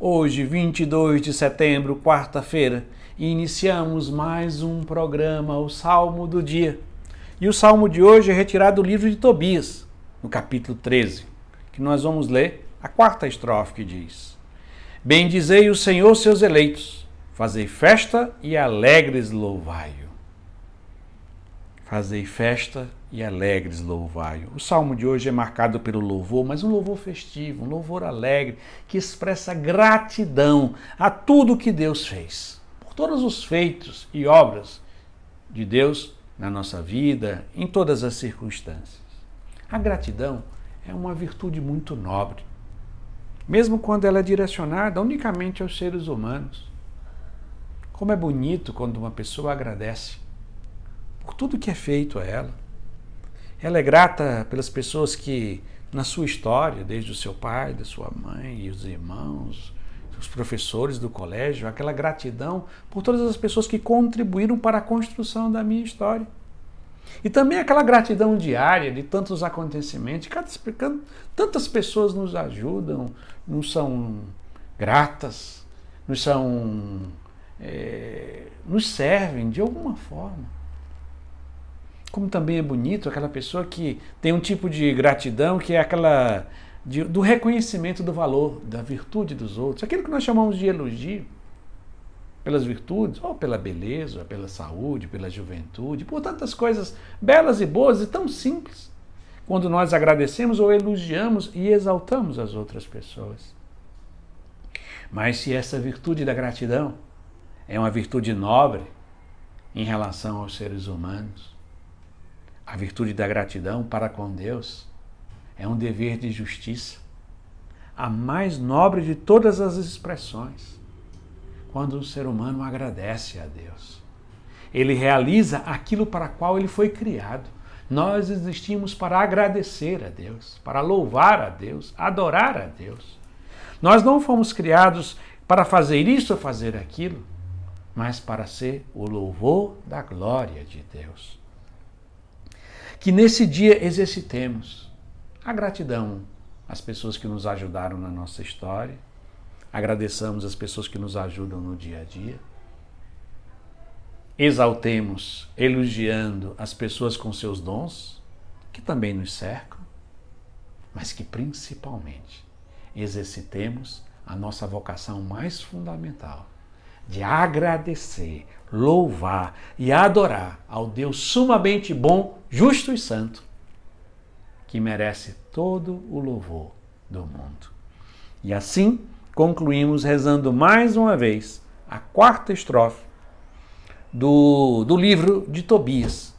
Hoje, 22 de setembro, quarta-feira, iniciamos mais um programa, o Salmo do Dia. E o salmo de hoje é retirado do livro de Tobias, no capítulo 13, que nós vamos ler a quarta estrofe que diz: Bendizei o Senhor seus eleitos, fazei festa e alegres louvai-o. Fazei festa e alegres louvai. O salmo de hoje é marcado pelo louvor, mas um louvor festivo, um louvor alegre, que expressa gratidão a tudo que Deus fez, por todos os feitos e obras de Deus na nossa vida, em todas as circunstâncias. A gratidão é uma virtude muito nobre, mesmo quando ela é direcionada unicamente aos seres humanos. Como é bonito quando uma pessoa agradece tudo que é feito a ela. Ela é grata pelas pessoas que, na sua história, desde o seu pai, da sua mãe e os irmãos, os professores do colégio, aquela gratidão por todas as pessoas que contribuíram para a construção da minha história. E também aquela gratidão diária de tantos acontecimentos. Cada, tantas pessoas nos ajudam, nos são gratas, nos são. É, nos servem de alguma forma. Como também é bonito aquela pessoa que tem um tipo de gratidão que é aquela de, do reconhecimento do valor, da virtude dos outros, aquilo que nós chamamos de elogio pelas virtudes, ou pela beleza, pela saúde, pela juventude, por tantas coisas belas e boas e tão simples, quando nós agradecemos ou elogiamos e exaltamos as outras pessoas. Mas se essa virtude da gratidão é uma virtude nobre em relação aos seres humanos, a virtude da gratidão para com Deus é um dever de justiça, a mais nobre de todas as expressões. Quando o um ser humano agradece a Deus, ele realiza aquilo para qual ele foi criado. Nós existimos para agradecer a Deus, para louvar a Deus, adorar a Deus. Nós não fomos criados para fazer isso ou fazer aquilo, mas para ser o louvor da glória de Deus que nesse dia exercitemos a gratidão às pessoas que nos ajudaram na nossa história, agradeçamos as pessoas que nos ajudam no dia a dia, exaltemos, elogiando as pessoas com seus dons, que também nos cercam, mas que principalmente exercitemos a nossa vocação mais fundamental de agradecer, louvar e adorar ao Deus sumamente bom, justo e santo, que merece todo o louvor do mundo. E assim concluímos rezando mais uma vez a quarta estrofe do, do livro de Tobias,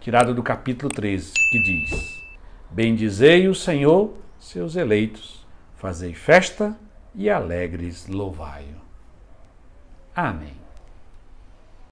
tirado do capítulo 13, que diz: Bendizei o Senhor, seus eleitos, fazei festa e alegres louvai-o. Amém.